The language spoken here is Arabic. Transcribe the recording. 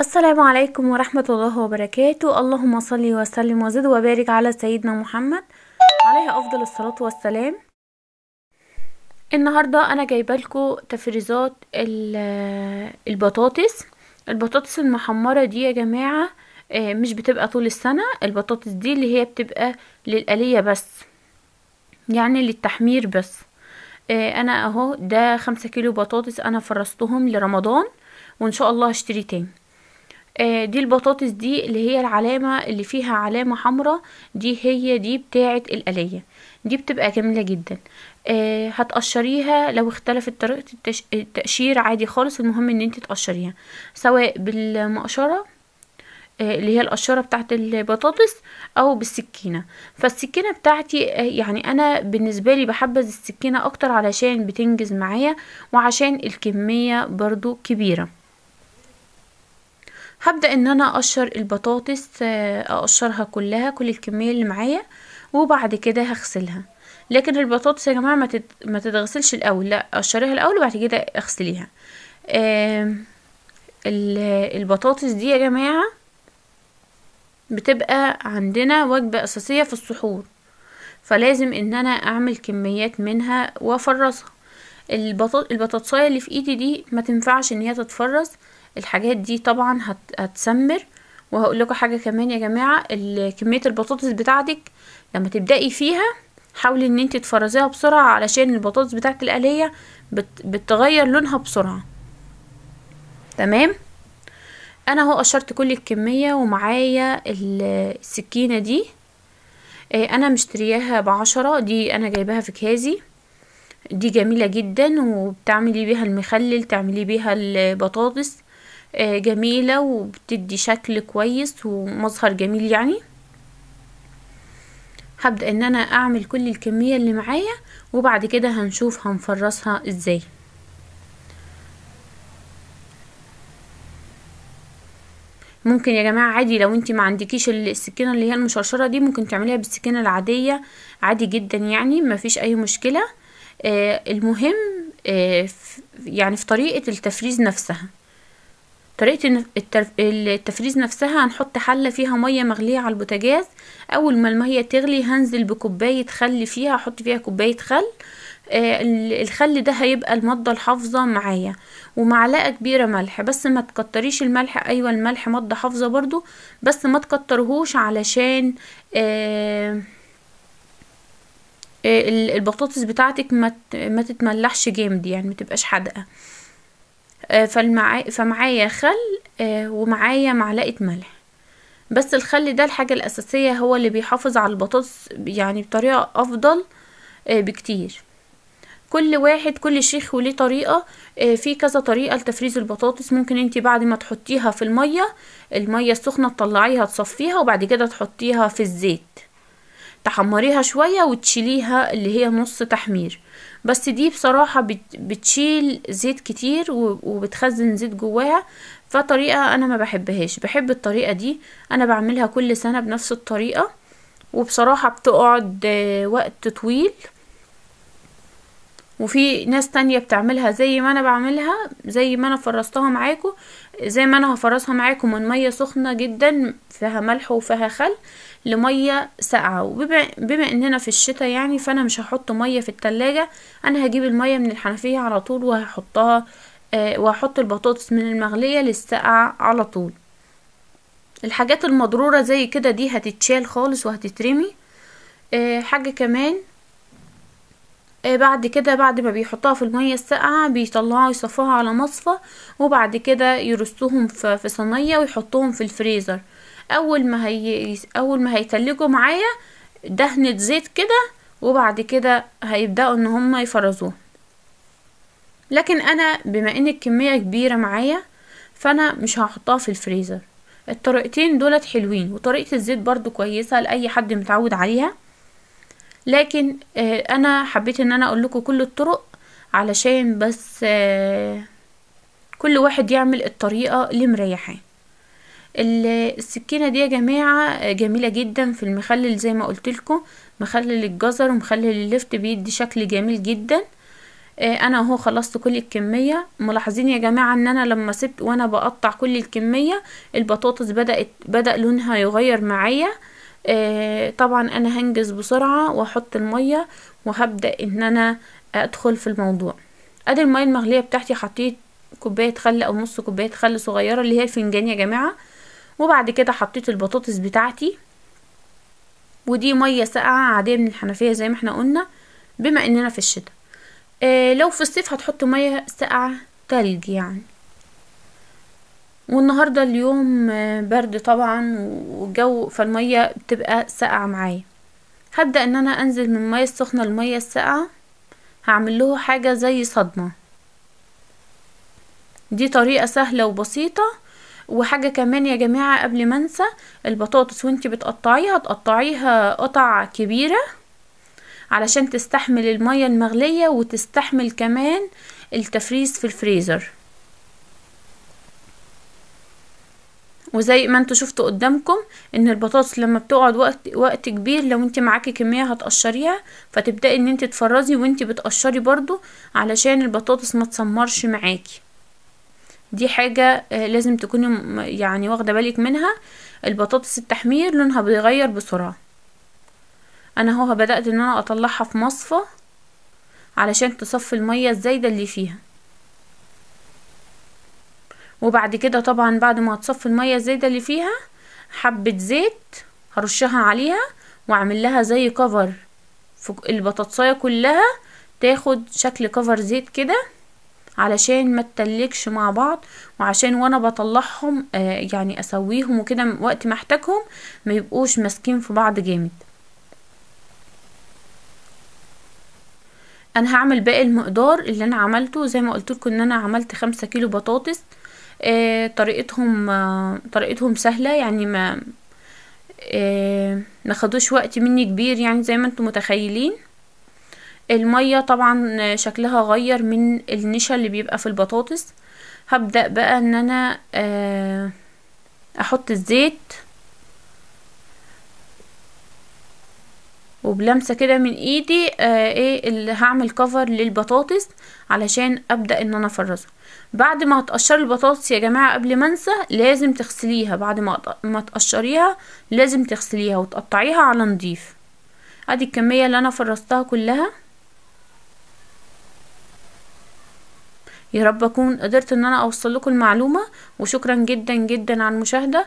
السلام عليكم ورحمة الله وبركاته اللهم صل وسلم وزد وبارك على سيدنا محمد عليه أفضل الصلاة والسلام النهاردة أنا جايبة لكم تفريزات البطاطس البطاطس المحمرة دي يا جماعة آه، مش بتبقى طول السنة البطاطس دي اللي هي بتبقى للألية بس يعني للتحمير بس آه، أنا أهو ده خمسة كيلو بطاطس أنا فرستهم لرمضان وإن شاء الله هشتري تاني آه، دي البطاطس دي اللي هي العلامة اللي فيها علامة حمراء دي هي دي بتاعة القلية دي بتبقى جميلة جدا آه، هتقشريها لو اختلفت طريقة التقشير عادي خالص المهم ان انت تقشريها سواء بالمقشرة آه، اللي هي القشره بتاعت البطاطس او بالسكينه فالسكينه بتاعتي يعني انا بالنسبه لي بحبذ السكينه اكتر علشان بتنجز معايا وعشان الكميه برضو كبيره هبدأ ان انا اقشر البطاطس آه، اقشرها كلها كل الكمية اللي معايا وبعد كده هغسلها لكن البطاطس يا جماعة ما, تتغسلش الاول لا اقشريها الاول وبعد كده اغسليها البطاطس دي يا جماعة بتبقى عندنا وجبة اساسية في السحور فلازم ان انا اعمل كميات منها وافرزها البطاطساية اللي في ايدي دي ما تنفعش ان هي تتفرز الحاجات دي طبعا هت هتسمر وهقول لكم حاجه كمان يا جماعه كميه البطاطس بتاعتك لما تبداي فيها حاولي ان انت تفرزيها بسرعه علشان البطاطس بتاعت القليه بت بتغير لونها بسرعه تمام انا اهو قشرت كل الكميه ومعايا السكينه دي آه، انا مشترياها بعشرة دي انا جايباها في كهازي دي جميلة جدا وبتعملي بيها المخلل تعملي بيها البطاطس آه، جميلة وبتدي شكل كويس ومظهر جميل يعني هبدأ ان انا اعمل كل الكمية اللي معايا وبعد كده هنشوف هنفرصها ازاي ممكن يا جماعة عادي لو انت ما عندكيش السكينة اللي هي المشرشرة دي ممكن تعمليها بالسكينة العادية عادي جدا يعني ما فيش اي مشكلة آه المهم آه يعني في طريقة التفريز نفسها طريقة التفريز نفسها هنحط حلة فيها مية مغلية على البوتاجاز أول ما المية تغلي هنزل بكوباية خل فيها أحط فيها كوباية خل آه الخل ده هيبقى المادة الحافظة معايا ومعلقة كبيرة ملح بس ما تكتريش الملح أيوة الملح مادة حافظة برضو بس ما تكترهوش علشان آه, آه، البطاطس بتاعتك ما تتملحش جامد يعني ما تبقاش حادقه آه، فمعايا خل آه، ومعايا معلقة ملح بس الخل ده الحاجة الأساسية هو اللي بيحافظ على البطاطس يعني بطريقة أفضل آه، بكتير كل واحد كل شيخ وليه طريقة في كذا طريقة لتفريز البطاطس ممكن انت بعد ما تحطيها في المية المية السخنة تطلعيها تصفيها وبعد كده تحطيها في الزيت تحمريها شوية وتشيليها اللي هي نص تحمير بس دي بصراحة بتشيل زيت كتير وبتخزن زيت جواها فطريقة انا ما بحبهاش بحب الطريقة دي انا بعملها كل سنة بنفس الطريقة وبصراحة بتقعد آه، وقت طويل وفي ناس تانية بتعملها زي ما انا بعملها زي ما انا فرستها معاكم زي ما انا هفرزها معاكم من مية سخنة جدا فيها ملح وفيها خل لمية ساقعة وبما اننا في الشتاء يعني فانا مش هحط مية في التلاجة انا هجيب المية من الحنفية على طول وهحطها آه، وهحط البطاطس من المغلية للساقعة على طول الحاجات المضرورة زي كده دي هتتشال خالص وهتترمي آه، حاجة كمان آه، بعد كده بعد ما بيحطوها في المية الساقعة بيطلعوا يصفوها على مصفى وبعد كده يرصوهم في صينية ويحطوهم في الفريزر اول ما هي اول ما هيتلجوا معايا دهنة زيت كده وبعد كده هيبدأوا ان هم يفرزوه لكن انا بما ان الكمية كبيرة معايا فانا مش هحطها في الفريزر الطريقتين دولت حلوين وطريقة الزيت برضو كويسة لأي حد متعود عليها لكن آه، انا حبيت ان انا اقول لكم كل الطرق علشان بس آه، كل واحد يعمل الطريقة اللي مريحاه السكينة دي يا جماعة جميلة جدا في المخلل زي ما قلت لكم مخلل الجزر ومخلل اللفت بيدي شكل جميل جدا آه، انا اهو خلصت كل الكمية ملاحظين يا جماعة ان انا لما سبت وانا بقطع كل الكمية البطاطس بدأت بدأ لونها يغير معايا آه، طبعا انا هنجز بسرعة واحط المية وهبدأ ان انا ادخل في الموضوع ادي المية المغلية بتاعتي حطيت كوباية خل او نص كوباية خل صغيرة اللي هي الفنجان يا جماعة وبعد كده حطيت البطاطس بتاعتي ودي ميه ساقعه عاديه من الحنفيه زي ما احنا قلنا بما اننا في الشتاء اه لو في الصيف هتحط ميه ساقعه تلج يعني والنهارده اليوم آه، برد طبعا والجو فالميه بتبقى ساقعه معايا هبدا ان انا انزل من الميه السخنه للميه الساقعه هعمل له حاجه زي صدمه دي طريقه سهله وبسيطه وحاجة كمان يا جماعة قبل ما انسى البطاطس وانتي بتقطعيها تقطعيها قطع كبيرة علشان تستحمل المية المغلية وتستحمل كمان التفريز في الفريزر وزي ما انتوا شفتوا قدامكم ان البطاطس لما بتقعد وقت وقت كبير لو انت معاكي كميه هتقشريها فتبداي ان انت تفرزي وانت بتقشري برضو علشان البطاطس ما تسمرش معاكي دي حاجة آه، لازم تكوني يعني واخدة بالك منها البطاطس التحمير لونها بيغير بسرعة انا اهو بدأت ان انا اطلعها في مصفى علشان تصفي المية الزايدة اللي فيها وبعد كده طبعا بعد ما تصفي المية الزايدة اللي فيها حبة زيت هرشها عليها واعمل لها زي كفر البطاطساية كلها تاخد شكل كفر زيت كده علشان ما تتلكش مع بعض وعشان وانا بطلعهم آه يعني اسويهم وكده وقت ما احتاجهم ما يبقوش ماسكين في بعض جامد انا هعمل باقي المقدار اللي انا عملته زي ما قلت لكم ان انا عملت خمسة كيلو بطاطس آه طريقتهم آه طريقتهم سهله يعني ما آه ما خدوش وقت مني كبير يعني زي ما انتم متخيلين المية طبعا شكلها غير من النشا اللي بيبقى في البطاطس هبدأ بقى ان انا آه، احط الزيت وبلمسه كده من ايدي آه ايه اللي هعمل كفر للبطاطس علشان ابدا ان انا افرزها بعد ما هتقشر البطاطس يا جماعه قبل ما انسى لازم تغسليها بعد ما ما تقشريها لازم تغسليها وتقطعيها على نضيف ادي الكميه اللي انا فرزتها كلها يا رب اكون قدرت ان انا اوصل لكم المعلومه وشكرا جدا جدا على المشاهده